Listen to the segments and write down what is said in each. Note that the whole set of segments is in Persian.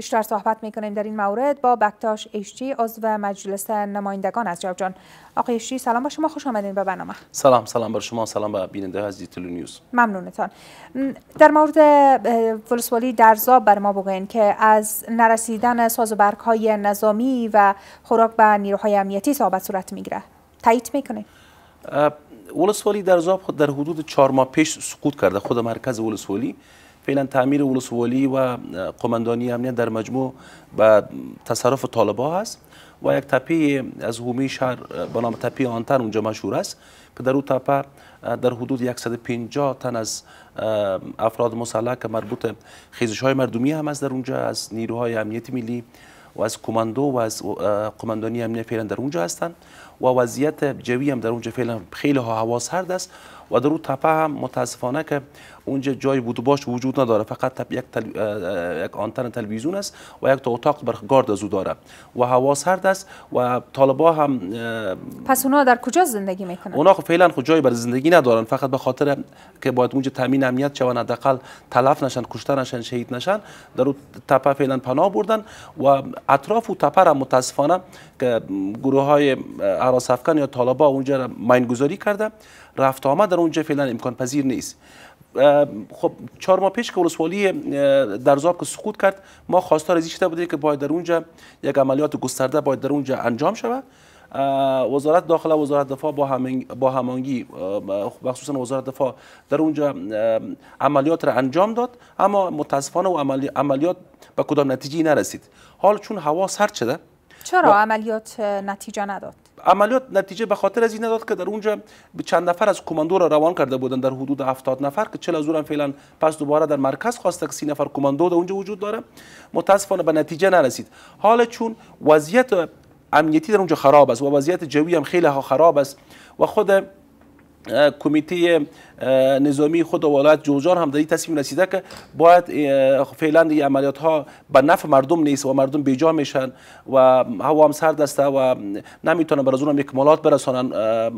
بیشتر صحبت میکنیم در این مورد با بکتاش ایشچی عضو مجلس نمایندگان از جان آقای ایشچی سلام با شما خوش آمدین به برنامه سلام سلام بر شما سلام به بیننده از دیتلو نیوز ممنونتان در مورد ولسوالی درزاب بر ما بگوین که از نرسیدن ساز و برگ های نظامی و خوراک به نیروهای امنیتی صحبت صورت میگیره تایید میکنه ولسوالی درزاب در حدود چهار ماه پیش سقوط کرده خود مرکز ولسوالی فعلا تعمیر ولسوالی و قماندانی امنیت در مجموع به تصرف طالبا است و یک تپه از هومی شهر به نام تپه آنتر اونجا مشهور است که در او تپه در حدود 150 تن از افراد مسلح که مربوط خیزش های مردمی هم از در اونجا از نیروهای امنیت ملی و از کماندو و از قماندانی امنیت فعلا در اونجا هستند و وضعیت جوی هم در اونجا فعلا خیلی ها حواس است و در اون تپه هم متاسفانه که اونجا جای بود و باش وجود نداره فقط یک, یک آنتن تلویزیون است و یک تا اتاق بر از او داره و هوا سرد است و طالبا هم پس اونا در کجا زندگی میکنن اونا فعلا خود جای برای زندگی ندارن فقط به خاطر که باید اونجا تامین امنیت چون حداقل تلف نشن کشته نشن شهید نشن در اون تپه فعلا پناه بردن و اطراف و تپه را متاسفانه که گروه های عراس یا طالبا اونجا را گذاری کرده رفت آمد در اونجا فعلا امکان پذیر نیست خب چهار ماه پیش که ولسوالی در زاب که سقوط کرد ما خواستار ازی شده بوده که باید در اونجا یک عملیات گسترده باید در اونجا انجام شود وزارت داخله وزارت دفاع با, همانگی با همانگی وزارت دفاع در اونجا عملیات را انجام داد اما متاسفانه و عملیات به کدام نتیجه نرسید حال چون هوا سرد شده چرا عملیات نتیجه نداد عملیات نتیجه به خاطر از این نداد که در اونجا چند نفر از کماندو را روان کرده بودند در حدود 70 نفر که 40 از فعلا پس دوباره در مرکز خواسته که 30 نفر کماندو در اونجا وجود داره متاسفانه به نتیجه نرسید حالا چون وضعیت امنیتی در اونجا خراب است و وضعیت جوی هم خیلی ها خراب است و خود کمیته نظامی خود و ولایت جوزجان هم در این تصمیم رسیده که باید فعلا این عملیات ها به نفع مردم نیست و مردم بیجا میشن و هوا هم سرد است و نمیتونن بر اونم اکمالات برسانن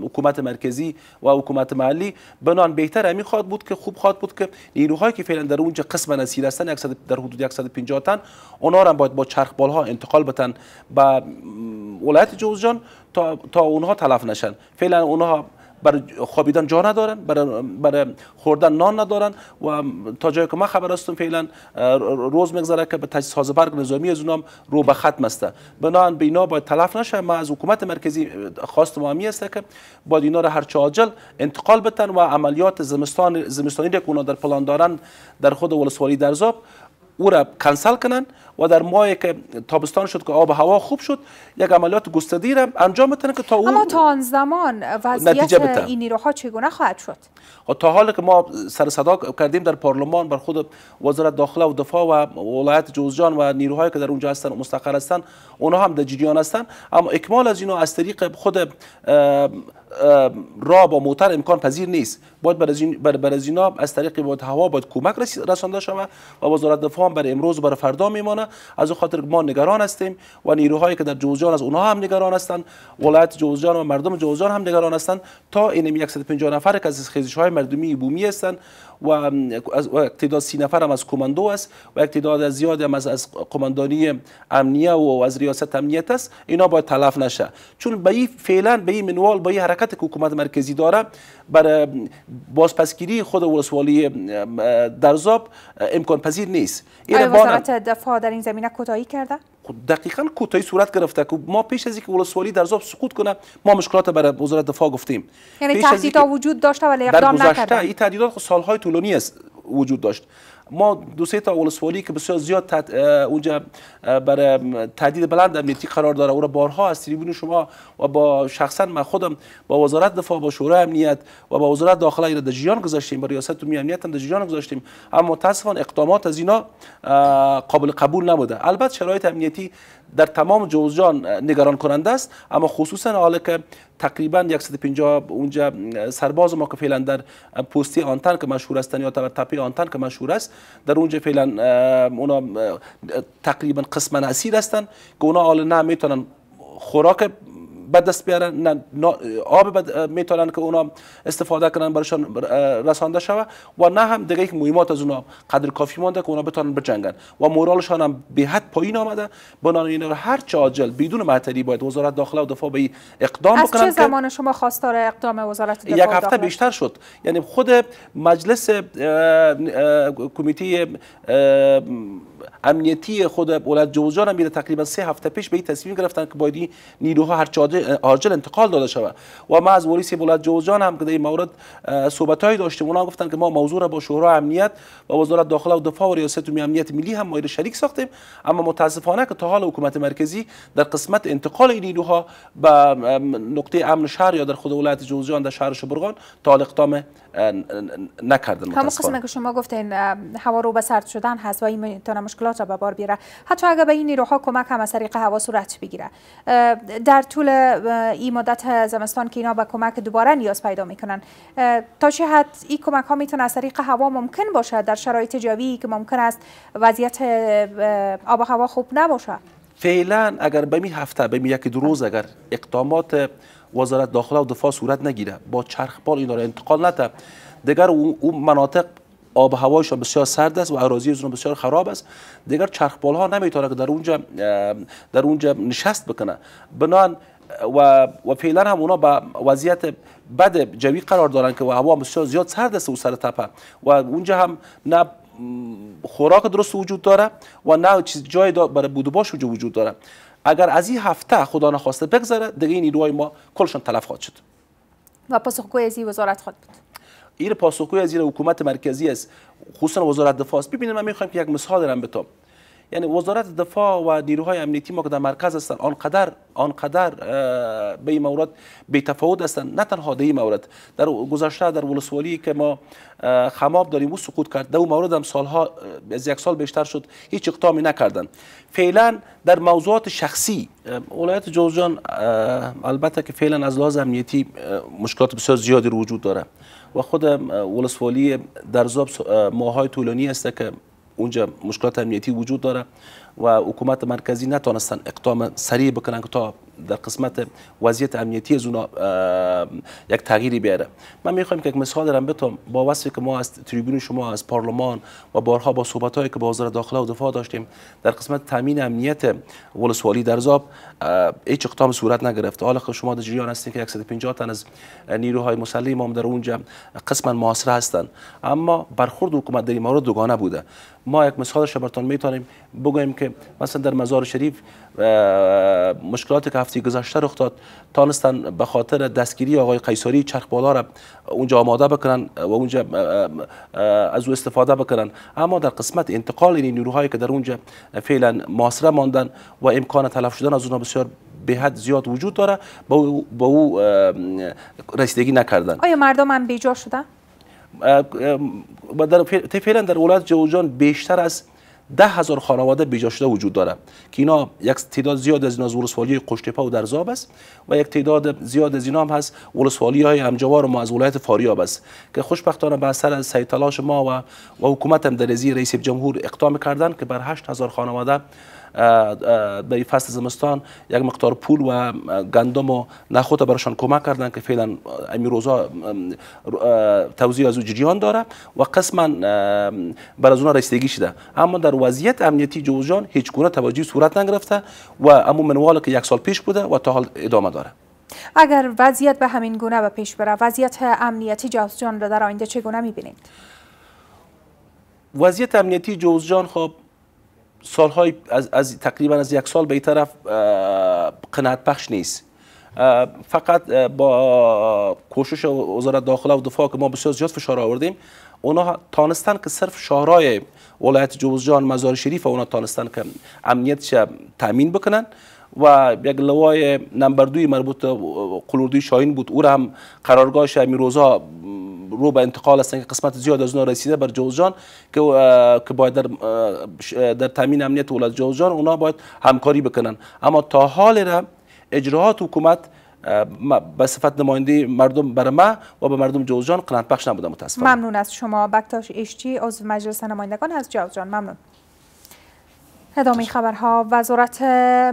حکومت مرکزی و حکومت محلی بنان بهتر همین خواهد بود که خوب خواهد بود که نیروهایی که فعلا در اونجا قسم نسیر هستن در حدود 150 تن اونا هم باید با چرخ بالها انتقال بتن به ولایت جوزجان تا تا اونها تلف نشن فعلا اونها برای خوابیدن جا ندارن برای, خوردن نان ندارن و تا جایی که ما خبر هستم فعلا روز میگذره که به تجهیز برق نظامی از اونام رو به ختم است بنابراین به اینا باید تلف نشه ما از حکومت مرکزی خواست ما همی است که باید اینا را هر چه انتقال بتن و عملیات زمستان زمستانی که اونا در پلان دارن در خود ولسوالی درزاب او را کنسل کنن و در ماه که تابستان شد که آب هوا خوب شد یک عملیات گستدی را انجام بتن که تا اون اما تا آن زمان وضعیت این نیروها چگونه خواهد شد خب، تا حال که ما سر صدا کردیم در پارلمان بر خود وزارت داخله و دفاع و ولایت جوزجان و نیروهایی که در اونجا هستن و مستقر هستن اونها هم در جریان هستن اما اکمال از اینو از طریق خود را با موتر امکان پذیر نیست باید بر از, از از طریق باید هوا باید کمک رسانده شود و وزارت دفاع هم برای امروز و برای فردا میمانه از خاطر ما نگران هستیم و نیروهایی که در جوزجان از اونها هم نگران هستند ولایت جوزجان و مردم جوزجان هم نگران هستند تا این 150 نفر که از خیزش های مردمی بومی هستند و تعداد سی نفر هم از کماندو است و یک تعداد زیاد هم از, از قماندانی امنیه و از ریاست امنیت است اینا باید تلف نشه چون به این فعلا به این منوال به این حرکت که حکومت مرکزی داره بر بازپسگیری خود ولسوالی درزاب امکان پذیر نیست این وزارت دفاع در این زمینه کوتاهی کرده خب دقیقا کوتاهی صورت گرفته که ما پیش از اینکه ولسوالی در زاب سقوط کنه ما مشکلات برای وزارت دفاع گفتیم یعنی تهدیدها وجود داشته ولی اقدام نکرده این تهدیدات خب سالهای طولانی است وجود داشت ما دو سه تا ولسوالی که بسیار زیاد تد... اونجا بر تهدید بلند امنیتی قرار داره او را بارها از تریبون شما و با شخصا من خودم با وزارت دفاع با شورای امنیت و با وزارت داخله را در جیان گذاشتیم با ریاست امنیت امنیت هم در جیان گذاشتیم اما متاسفانه اقدامات از اینا قابل قبول نبوده البته شرایط امنیتی در تمام جوزجان نگران کننده است اما خصوصا حالا که تقریبا 150 اونجا سرباز ما که فعلا در پستی آنتن که مشهور هستند یا در تپه آنتن که مشهور است در اونجا فعلا اونا تقریبا قسما اسیر هستند که اونا حالا نه خوراک بدست دست بیارن نه آب میتونن که اونا استفاده کنن برایشان رسانده شوه و نه هم دیگه یک مهمات از اونا قدر کافی مانده که اونا بتونن بجنگن و مورالشان هم به حد پایین آمده بنان اینا هر چه عاجل بدون معطلی باید وزارت داخله و دفاع به اقدام از از چه زمان شما خواستار اقدام وزارت دفاع یک هفته بیشتر شد یعنی خود مجلس کمیته امنیتی خود ولایت جوزجان میره تقریبا سه هفته پیش به این تصمیم گرفتن که باید نیروها هر عاجل انتقال داده شود و ما از ولیس ولایت جوزجان هم که در این مورد صحبتهایی داشتیم اونها گفتن که ما موضوع را با شورا امنیت و وزارت داخله و دفاع و ریاست و امنیت ملی هم مایل شریک ساختیم اما متاسفانه که تا حال حکومت مرکزی در قسمت انتقال این نیروها به نقطه امن شهر یا در خود ولایت جوزجان در شهر شبرغان تا اقدام نکردن همون خب، قسمه که شما گفتین هوا رو به سرد شدن هست و این میتونه مشکلات را به بار بیاره حتی اگر به این نیروها کمک هم از طریق هوا صورت بگیره در طول این مدت زمستان که اینا به کمک دوباره نیاز پیدا میکنن تا چه حد این کمک ها میتونه از طریق هوا ممکن باشه در شرایط جوی که ممکن است وضعیت آب و هوا خوب نباشه فعلا اگر به هفته به یک روز اگر اقدامات وزارت داخله و دفاع صورت نگیره با چرخبال اینا را انتقال نده دیگر اون مناطق آب هوایشان بسیار سرد است و اراضی از بسیار خراب است دیگر چرخبال ها نمیتونه که در اونجا در اونجا نشست بکنه بنان و و فعلا هم اونا با وضعیت بد جوی قرار دارن که و هوا بسیار زیاد سرد است و سر تپه و اونجا هم نه خوراک درست وجود داره و نه چیز جای برای بودوباش وجود داره اگر از این هفته خدا نخواسته بگذره دیگه این نیروهای ما کلشان تلف خواهد شد و پاسخگوی از این وزارت خود بود این پاسخگوی از این حکومت مرکزی است خصوصا وزارت دفاع است ببینید من میخوام که یک مثال دارم بتام یعنی وزارت دفاع و نیروهای امنیتی ما که در مرکز هستند آنقدر آنقدر به این مورد بی تفاوت هستند نه تنها در این مورد در گذشته در ولسوالی که ما خماب داریم و سقوط کرد در مورد هم سالها از یک سال بیشتر شد هیچ اقتامی نکردن فعلا در موضوعات شخصی ولایت جوزجان البته که فعلا از لحاظ امنیتی مشکلات بسیار زیادی رو وجود داره و خود ولسوالی در زاب ماهای طولانی است که اونجا مشکلات امنیتی وجود داره و حکومت مرکزی نتونستن اقدام سریع بکنن که تا در قسمت وضعیت امنیتی از یک تغییری بیاره من میخوام که یک مثال درم بتم با وصفی که ما از تریبون شما از پارلمان و بارها با صحبت هایی که با وزارت داخله و دفاع داشتیم در قسمت تامین امنیت ولسوالی در زاب هیچ اقدام صورت نگرفت حالا که شما در جریان هستین که 150 تن از نیروهای مسلح ما در اونجا قسما محاصره هستند اما برخورد حکومت در این مورد دوگانه بوده ما یک مثالش براتون میتونیم بگوییم که مثلا در مزار شریف مشکلاتی که هفته گذشته رخ داد تانستن به خاطر دستگیری آقای قیصری چرخ بالا را اونجا آماده بکنن و اونجا از او استفاده بکنن اما در قسمت انتقال این نیروهایی که در اونجا فعلا محاصره ماندن و امکان تلف شدن از اونها بسیار به حد زیاد وجود داره با او, با او رسیدگی نکردن آیا مردم هم بیجا شدن؟ در فعلا در ولایت جوجان بیشتر از ده هزار خانواده بیجا شده وجود داره که اینا یک تعداد زیاد از اینا از ولسوالی قشتپا و درزاب است و یک تعداد زیاد از اینا هم هست ولسوالی های همجوار ما از ولایت فاریاب است که خوشبختانه به اثر از تلاش ما و, و حکومت هم در رئیس جمهور اقدام کردن که بر هشت هزار خانواده به فصل زمستان یک مقدار پول و گندم و نخوت براشان کمک کردن که فعلا امی روزا توضیح از جریان داره و قسما بر از اونا رسیدگی شده اما در وضعیت امنیتی جوزجان هیچ گونه توجهی صورت نگرفته و اما منوال که یک سال پیش بوده و تا حال ادامه داره اگر وضعیت به همین گونه به پیش بره وضعیت امنیتی جوزجان را در آینده چگونه میبینید وضعیت امنیتی جوزجان خب سالهای از, از تقریبا از یک سال به این طرف قناعت پخش نیست فقط با کوشش وزارت داخله و دفاع که ما بسیار زیاد فشار آوردیم اونا تانستن که صرف شهرهای ولایت جوزجان مزار شریف اونا تانستن که امنیتش تامین بکنن و یک لوای نمبر دوی مربوط قلوردی شاهین بود او هم قرارگاهش امیروزا رو به انتقال هستن قسمت زیاد از اون رسیده بر جوزجان که که باید در در تامین امنیت ولایت جوزجان اونا باید همکاری بکنن اما تا حال را اجراات حکومت به صفت نماینده مردم بر ما و به مردم جوزجان قناعت بخش نبوده متاسفانه ممنون از شما بکتاش اشتی عضو مجلس نمایندگان از جوزجان ممنون ادامه خبرها وزارت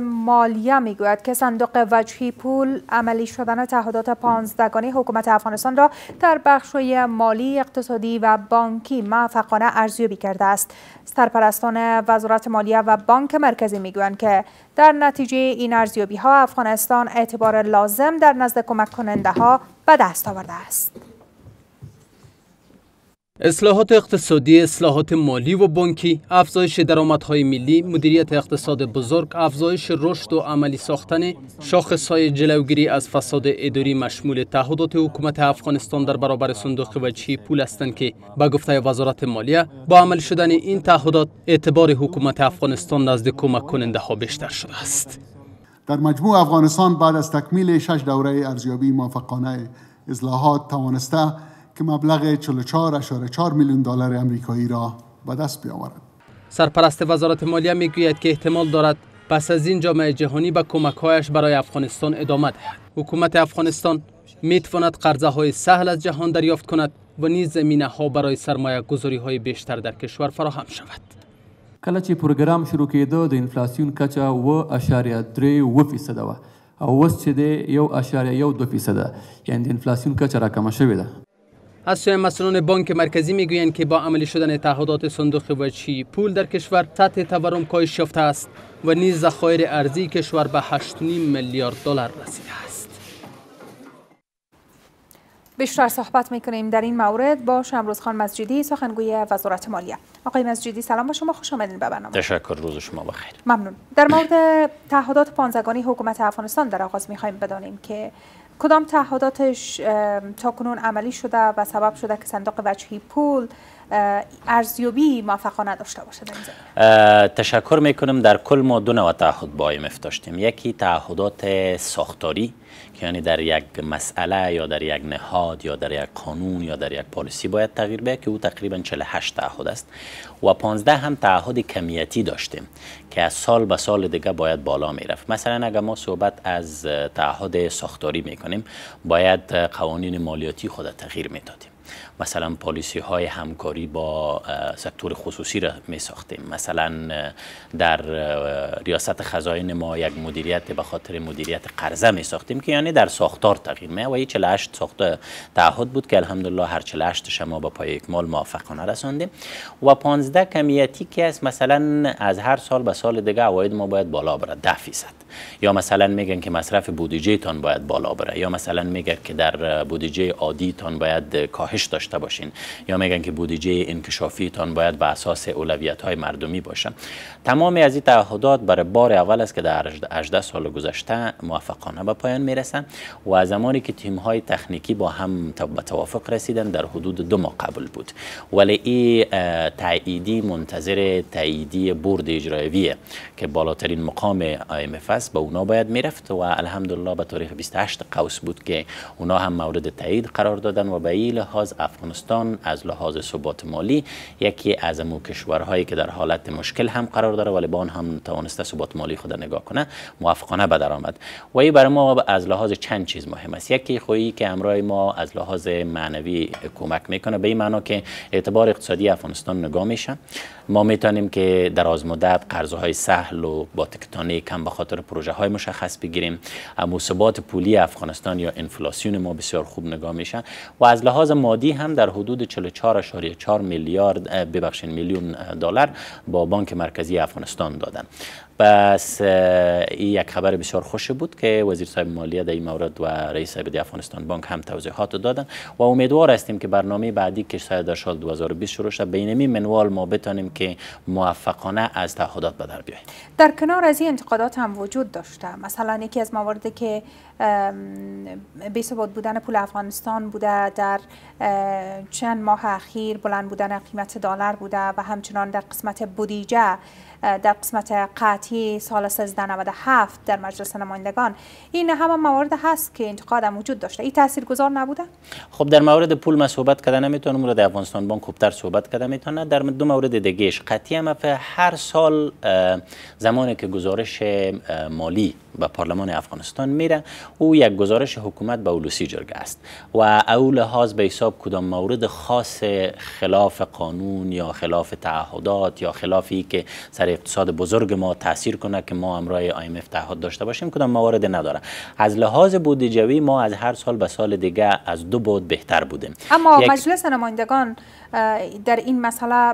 مالیه میگوید که صندوق وجهی پول عملی شدن تعهدات پانزدگانه حکومت افغانستان را در بخش مالی اقتصادی و بانکی موفقانه ارزیابی کرده است سرپرستان وزارت مالیه و بانک مرکزی میگویند که در نتیجه این ارزیابی ها افغانستان اعتبار لازم در نزد کمک کننده ها به دست آورده است اصلاحات اقتصادی، اصلاحات مالی و بانکی، افزایش درآمدهای ملی، مدیریت اقتصاد بزرگ، افزایش رشد و عملی ساختن شاخصهای جلوگیری از فساد اداری مشمول تعهدات حکومت افغانستان در برابر صندوق وجهی پول هستند که به گفته وزارت مالیه با عمل شدن این تعهدات اعتبار حکومت افغانستان نزد کمک کننده ها بیشتر شده است. در مجموع افغانستان بعد از تکمیل شش دوره ارزیابی موفقانه اصلاحات توانسته که مبلغ 44.4 میلیون دلار امریکایی را به دست بیاورد. سرپرست وزارت مالیه میگوید که احتمال دارد پس از این جامعه جهانی به کمکهایش برای افغانستان ادامه دهد. حکومت افغانستان میتواند قرضه های سهل از جهان دریافت کند و نیز زمینه ها برای سرمایه گذاری های بیشتر در کشور فراهم شود. کله پروگرام شروع کېده د انفلاسیون کچه و اشاریه درې و فیصده وه او اوس چې دی یو اشاریه یو دو فیصده یعنی انفلاسیون کچه راکمه شوې از سوی مسئولان بانک مرکزی میگویند که با عملی شدن تعهدات صندوق وجهی پول در کشور سطح تورم کاهش یافته است و نیز ذخایر ارزی کشور به 8.5 میلیارد دلار رسیده است بیشتر صحبت میکنیم در این مورد با شمروز خان مسجدی سخنگوی وزارت مالیه آقای مسجدی سلام با شما خوش آمدین به برنامه تشکر روز شما بخیر ممنون در مورد تعهدات پانزگانی حکومت افغانستان در آغاز میخوایم بدانیم که کدام تعهداتش تاکنون عملی شده و سبب شده که صندوق وجهی پول ارزیابی موفقانه داشته باشه در تشکر میکنم در کل ما دو نوع تعهد با افتاشتیم داشتیم یکی تعهدات ساختاری که یعنی در یک مسئله یا در یک نهاد یا در یک قانون یا در یک پالیسی باید تغییر بیه که او تقریبا 48 تعهد است و 15 هم تعهد کمیتی داشتیم که از سال به سال دیگه باید بالا میرفت مثلا اگر ما صحبت از تعهد ساختاری میکنیم باید قوانین مالیاتی خود تغییر میدادیم مثلا پالیسی های همکاری با سکتور خصوصی را می ساختیم مثلا در ریاست خزاین ما یک مدیریت به خاطر مدیریت قرضه می ساختیم که یعنی در ساختار تغییر می و این 48 ساخت تعهد بود که الحمدلله هر 48 شما با پای اکمال موفقانه رساندیم و 15 کمیتی که است مثلا از هر سال به سال دیگه عواید ما باید بالا بره 10 فیصد یا مثلا میگن که مصرف بودجه تان باید بالا بره یا مثلا میگن که در بودجه عادی تان باید کاهش داشت. باشین یا میگن که بودجه انکشافیتان باید به اساس اولویت های مردمی باشه. تمام از این تعهدات برای بار اول است که در 18 سال گذشته موفقانه به پایان میرسن و از زمانی که تیم های تکنیکی با هم به توافق رسیدن در حدود دو ماه قبل بود ولی این تاییدی منتظر تاییدی برد اجرایویه که بالاترین مقام IMF است به با اونا باید میرفت و الحمدلله به تاریخ 28 قوس بود که اونا هم مورد تایید قرار دادن و به این لحاظ افغانستان از لحاظ ثبات مالی یکی از امو کشورهایی که در حالت مشکل هم قرار داره ولی با آن هم توانسته ثبات مالی خود نگاه کنه موفقانه به درآمد و این برای ما از لحاظ چند چیز مهم است یکی خویی که امرای ما از لحاظ معنوی کمک میکنه به این معنا که اعتبار اقتصادی افغانستان نگاه میشه ما میتونیم که در مدت قرضه های سهل و با تکتانی کم به خاطر پروژه های مشخص بگیریم اما ثبات پولی افغانستان یا انفلاسیون ما بسیار خوب نگاه میشه و از لحاظ مادی هم در حدود 44.4 میلیارد ببخشید میلیون دلار با بانک مرکزی افغانستان دادن پس ای یک خبر بسیار خوشی بود که وزیر صاحب مالیه در این مورد و رئیس صاحب افغانستان بانک هم توضیحات دادن و امیدوار هستیم که برنامه بعدی که شاید در سال 2020 شروع شد بینمی منوال ما بتانیم که موفقانه از تعهدات بدر بیاییم در کنار از این انتقادات هم وجود داشته مثلا یکی از مواردی که به بودن پول افغانستان بوده در چند ماه اخیر بلند بودن قیمت دلار بوده و همچنان در قسمت بودیجه در قسمت قطعی سال 1397 در مجلس نمایندگان این همه موارد هست که انتقاد هم وجود داشته این گذار نبوده خب در مورد پول ما صحبت کردن نمیتونم مورد افغانستان بانک کوپتر صحبت کرده میتونه در دو مورد دیگهش قطعی هم هر سال زمانی که گزارش مالی به پارلمان افغانستان میره او یک گزارش حکومت به اولوسی جرگه است و او لحاظ به حساب کدام مورد خاص خلاف قانون یا خلاف تعهدات یا خلافی که سر اقتصاد بزرگ ما تاثیر کنه که ما امرای IMF تعهد داشته باشیم کدام موارد نداره از لحاظ بودجوی ما از هر سال به سال دیگه از دو بود بهتر بودیم اما مجلس نمایندگان در این مسئله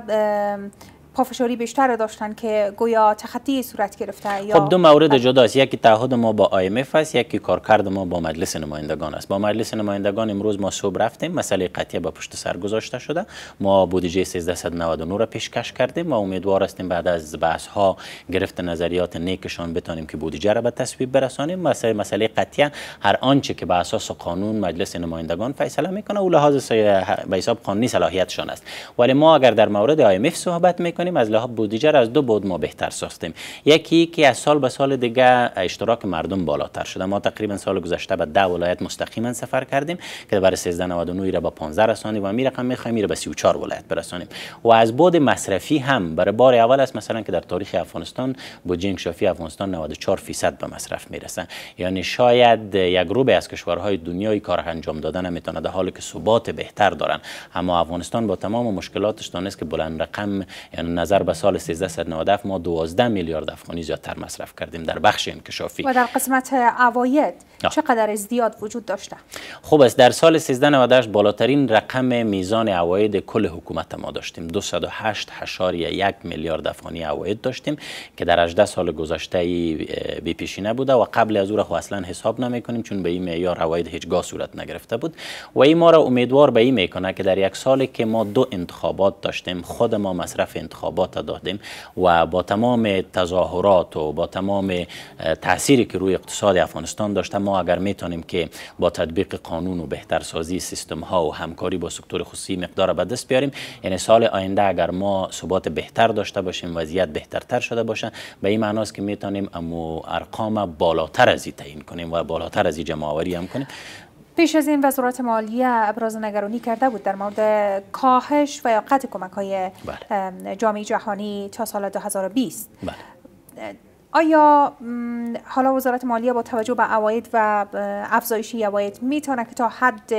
پافشاری بیشتر داشتن که گویا تخطی صورت گرفته یا خب دو مورد بله. جداست یکی تعهد ما با IMF است یکی کارکرد ما با مجلس نمایندگان است با مجلس نمایندگان امروز ما صبح رفتیم مسئله قطعی با پشت سر گذاشته شده ما بودجه 1399 را پیشکش کردیم ما امیدوار هستیم بعد از بحث ها گرفت نظریات نیکشان بتانیم که بودجه را به تصویب برسانیم مسئله مسئله قطعی هر آنچه که به اساس قانون مجلس نمایندگان فیصله میکنه او لحاظ به حساب قانونی صلاحیتشان است ولی ما اگر در مورد IMF صحبت میکنیم میکنیم از لحاظ بودجه را از دو بود ما بهتر ساختیم یکی که از سال به سال دیگه اشتراک مردم بالاتر شده ما تقریبا سال گذشته به 10 ولایت مستقیما سفر کردیم که برای 1399 را به 15 رسانیم و می رقم میخوایم را به 34 ولایت برسانیم و از بود مصرفی هم برای بار اول است مثلا که در تاریخ افغانستان بودجه انکشافی افغانستان 94 فیصد به مصرف میرسه یعنی شاید یک روبه از کشورهای دنیای کار انجام دادن میتونه در حالی که ثبات بهتر دارن اما افغانستان با تمام مشکلاتش دانست که بلند رقم یعنی نظر به سال 1397 ما 12 میلیارد افغانی زیادتر مصرف کردیم در بخش انکشافی و در قسمت عواید چقدر ازدیاد وجود داشته خوب است در سال 1398 بالاترین رقم میزان عواید کل حکومت ما داشتیم 208.1 میلیارد افغانی اواید داشتیم که در 18 سال گذشته بی پیشینه بوده و قبل از او را اصلا حساب نمی کنیم چون به این معیار عواید هیچگاه صورت نگرفته بود و این ما را امیدوار به این میکنه که در یک سالی که ما دو انتخابات داشتیم خود ما مصرف انتخاب انتخابات دادیم و با تمام تظاهرات و با تمام تاثیری که روی اقتصاد افغانستان داشته ما اگر میتونیم که با تطبیق قانون و بهترسازی سیستم ها و همکاری با سکتور خصوصی مقدار به دست بیاریم یعنی سال آینده اگر ما ثبات بهتر داشته باشیم وضعیت بهترتر شده باشه به این معناست که میتونیم امو ارقام بالاتر از تعیین کنیم و بالاتر از جماوری هم کنیم پیش از این وزارت مالیه ابراز نگرانی کرده بود در مورد کاهش و یا قطع کمک های بله. جامعه جهانی تا سال 2020 بله. آیا حالا وزارت مالیه با توجه به عواید و افزایشی عواید میتونه که تا حد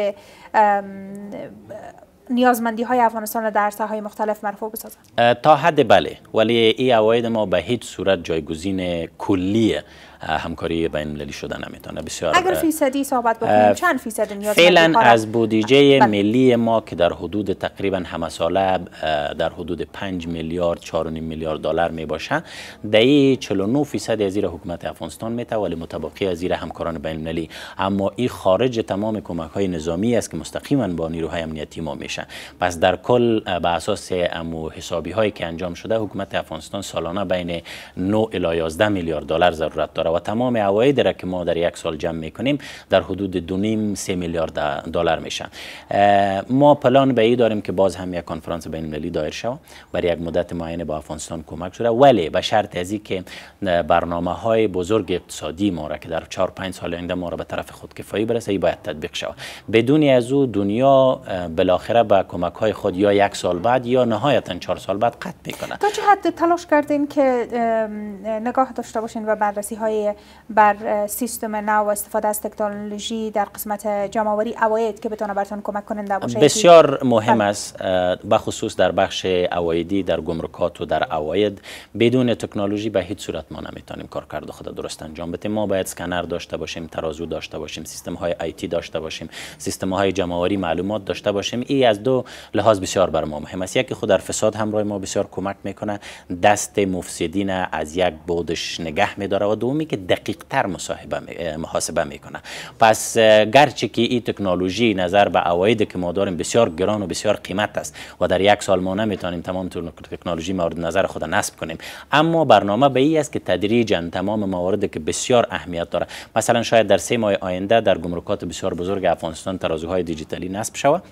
نیازمندی های افغانستان را در های مختلف مرفوع بسازه تا حد بله ولی این عواید ما به هیچ صورت جایگزین کلیه همکاری بین المللی شده نمیتونه بسیار اگر فیصدی صحبت بکنیم چند فیصد نیاز فعلا از بودجه بله. ملی ما که در حدود تقریبا همه ساله در حدود 5 میلیارد 4.5 میلیارد دلار می باشه دهی 49 فیصد از حکومت افغانستان میته ولی متباقی از همکاران بین المللی اما این خارج تمام کمک های نظامی است که مستقیما با نیروهای امنیتی ما میشه پس در کل به اساس امو حسابی هایی که انجام شده حکومت افغانستان سالانه بین 9 الی 11 میلیارد دلار ضرورت داره و تمام عواید را که ما در یک سال جمع میکنیم در حدود نیم سه میلیارد دلار میشن ما پلان به ای داریم که باز هم یک کنفرانس بین المللی دایر شود برای یک مدت معین با افغانستان کمک شده ولی به شرط از که برنامه های بزرگ اقتصادی ما را که در 4 5 سال آینده ما را به طرف خود کفایی برسه ای باید تطبیق شود بدون از او دنیا بالاخره به با کمک های خود یا یک سال بعد یا نهایتا چهار سال بعد قطع میکنه تا چه حد تلاش کردین که نگاه داشته باشین و بررسی های بر سیستم نو استفاده از تکنولوژی در قسمت اواید که بتونه براتون کمک کننده بسیار مهم است بخصوص بله. در بخش اوایدی در گمرکات و در اواید بدون تکنولوژی به هیچ صورت ما نمیتونیم کارکرد خود درست انجام بدیم ما باید سکنر داشته باشیم ترازو داشته باشیم سیستم های تی داشته باشیم سیستم های جمعواری معلومات داشته باشیم این از دو لحاظ بسیار بر ما مهم است یکی خود در فساد همراه ما بسیار کمک میکنه دست مفسدین از یک بودش نگه میداره و دومی که دقیق تر محاسبه میکنه پس گرچه که این تکنولوژی نظر به اواید که ما داریم بسیار گران و بسیار قیمت است و در یک سال ما نمیتونیم تمام تکنولوژی مورد نظر خود نصب کنیم اما برنامه به این است که تدریجا تمام مواردی که بسیار اهمیت داره مثلا شاید در سه ماه آینده در گمرکات بسیار بزرگ افغانستان ترازوهای دیجیتالی نصب شود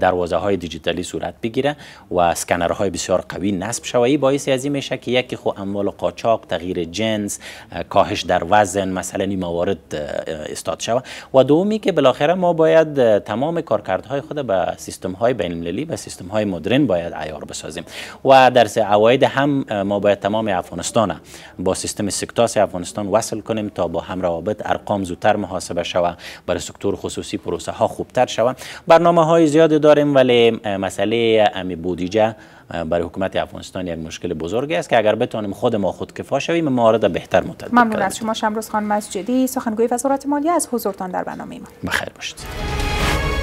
دروازه های دیجیتالی صورت بگیره و های بسیار قوی نصب شوی باعث از این میشه که یکی خو اموال قاچاق تغییر جنس کاهش در وزن مثلا این موارد استاد شوه و دومی که بالاخره ما باید تمام کارکردهای خود به سیستم های بین المللی به سیستم های مدرن باید عیار بسازیم و در اواید هم ما باید تمام افغانستان با سیستم سکتاس افغانستان وصل کنیم تا با هم روابط ارقام زودتر محاسبه شوه برای سکتور خصوصی پروسه ها خوبتر شوه برنامه های های زیادی داریم ولی مسئله امی بودیجه برای حکومت افغانستان یک مشکل بزرگی است که اگر بتانیم خود ما خود کفا شویم موارد بهتر کنیم ممنون از شما شمروز خان مسجدی سخنگوی وزارت مالیه از حضورتان در برنامه ما بخیر باشید